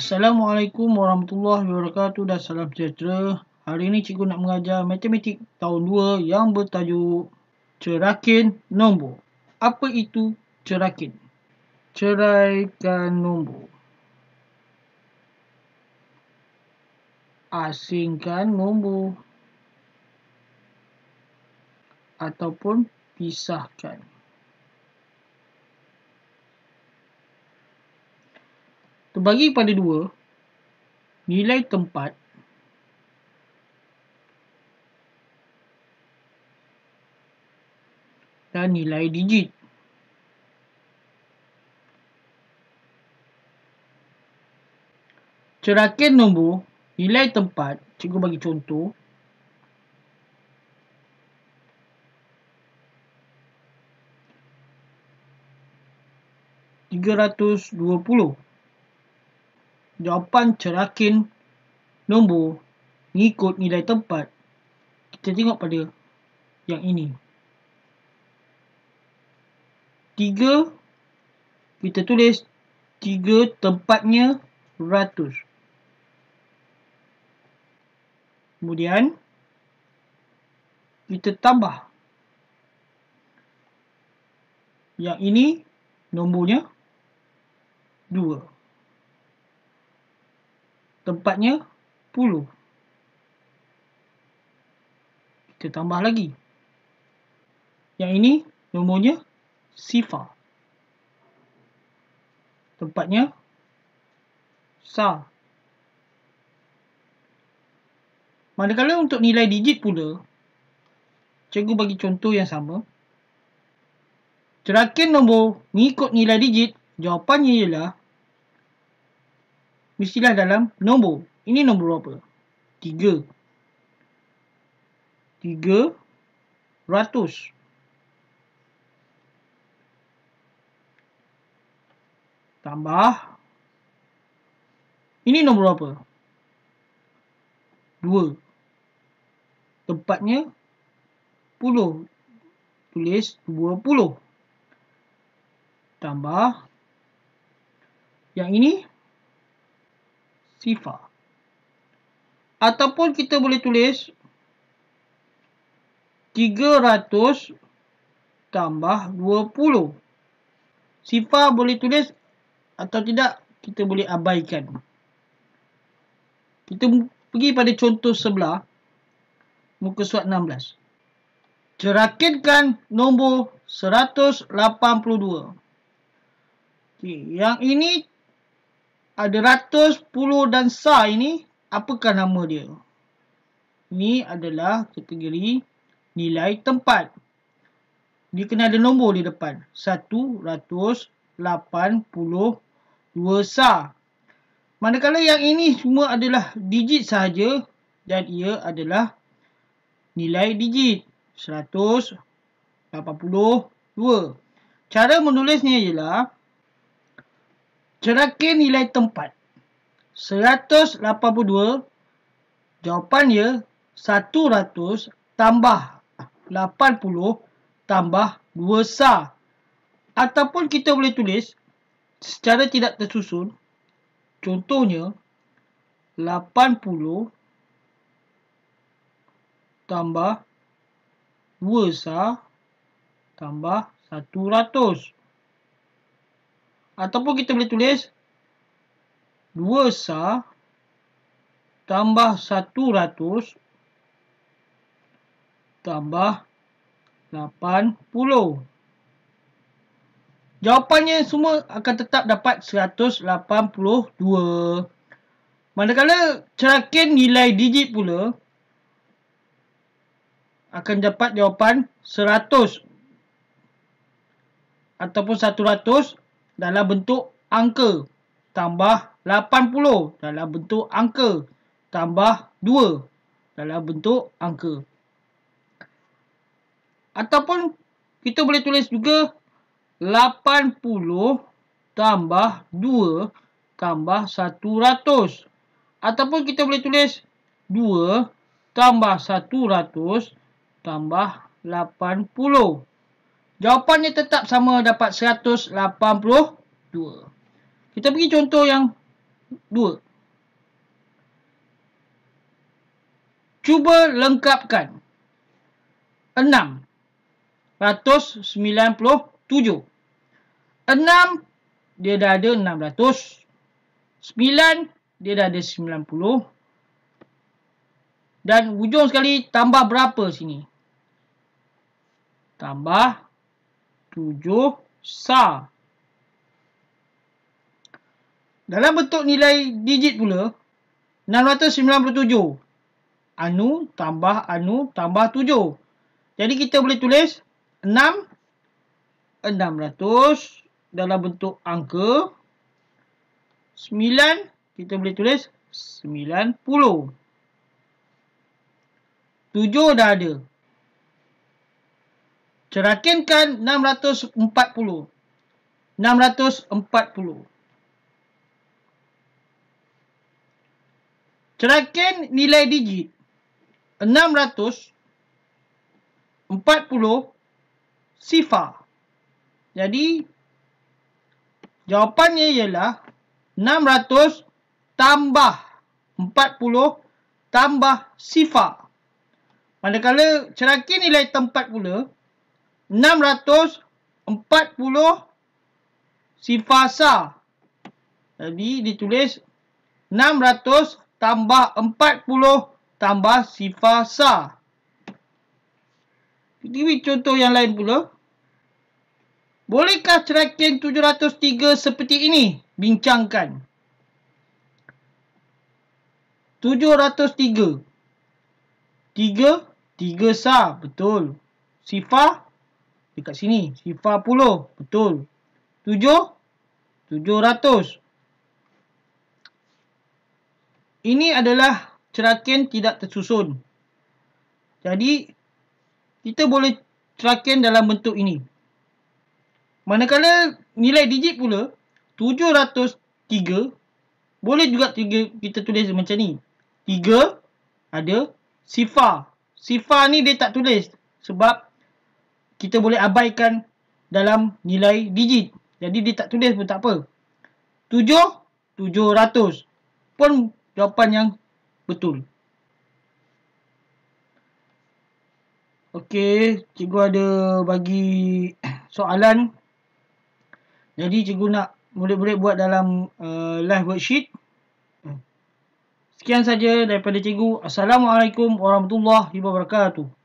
Assalamualaikum warahmatullahi wabarakatuh dan salam sejahtera. Hari ini cikgu nak mengajar matematik tahun 2 yang bertajuk cerakin nombor. Apa itu cerakin? Ceraikan nombor. Asingkan nombor. Ataupun pisahkan terbagi pada dua nilai tempat dan nilai digit. Cerakin nombor nilai tempat, cikgu bagi contoh. Tiga ratus dua puluh jawapan cerakin nombor mengikut nilai tempat. Kita tengok pada yang ini. 3 kita tulis 3 tempatnya ratus. Kemudian kita tambah yang ini nombornya 2 tempatnya puluh. Kita tambah lagi. Yang ini nombornya sifar. Tempatnya sa. Manakala untuk nilai digit pula, cikgu bagi contoh yang sama. Terakhir nombor mengikut nilai digit, jawapannya ialah mestilah dalam nombor. Ini nombor berapa? 3. ratus. Tambah. Ini nombor berapa? 2. Tempatnya 10. Tulis 20. Tambah. Yang ini sifar. Ataupun kita boleh tulis 300 tambah 20. Sifar boleh tulis atau tidak kita boleh abaikan. Kita pergi pada contoh sebelah muka suat 16. Cerakitkan nombor 182. Okay. Yang ini ada ratus, puluh dan sa ini, apakah nama dia? Ini adalah kategori nilai tempat. Dia kena ada nombor di depan. Satu, ratus, lapan, puluh, dua sa. Manakala yang ini semua adalah digit sahaja dan ia adalah nilai digit. Seratus, lapan puluh, dua. Cara menulisnya ialah Cerakin nilai tempat. 182. Jawapan dia 100 tambah 80 tambah 2 sa. Ataupun kita boleh tulis secara tidak tersusun. Contohnya 80 tambah 2 sa tambah 100. Ataupun kita boleh tulis 2 sa tambah 100 tambah 80. Jawapannya semua akan tetap dapat 182. Manakala cerakin nilai digit pula akan dapat jawapan 100 ataupun dalam bentuk angka tambah 80 dalam bentuk angka tambah 2 dalam bentuk angka. Ataupun kita boleh tulis juga 80 tambah 2 tambah 100. Ataupun kita boleh tulis 2 tambah 100 tambah 80. Jawapannya tetap sama dapat 182. Kita pergi contoh yang 2. Cuba lengkapkan. 6. 197. 6. Dia dah ada 600. 9. Dia dah ada 90. Dan hujung sekali tambah berapa sini? Tambah tujuh sa. Dalam bentuk nilai digit pula, 697. Anu tambah anu tambah tujuh. Jadi kita boleh tulis 6, 600 dalam bentuk angka. 9, kita boleh tulis 90. 7 dah ada. Cerakinkan 640. 640. Cerakin nilai digit. 640 sifar. Jadi, jawapannya ialah 600 tambah 40 tambah sifar. Manakala cerakin nilai tempat pula, 640 sifasa. Jadi ditulis 600 tambah 40 tambah sifasa. Ini contoh yang lain pula. Bolehkah ceraikan 703 seperti ini? Bincangkan. 703. 3, 3 sah. Betul. Sifar dekat sini. Sifar puluh Betul. tujuh, tujuh ratus. Ini adalah cerakian tidak tersusun. Jadi, kita boleh cerakian dalam bentuk ini. Manakala nilai digit pula, tiga, boleh juga tiga kita tulis macam ni. tiga ada sifar. Sifar ni dia tak tulis. Sebab kita boleh abaikan dalam nilai digit. Jadi dia tak tulis pun tak apa. 7, 700 pun jawapan yang betul. Okey, cikgu ada bagi soalan. Jadi cikgu nak murid-murid buat dalam uh, live worksheet. Sekian saja daripada cikgu. Assalamualaikum warahmatullahi wabarakatuh.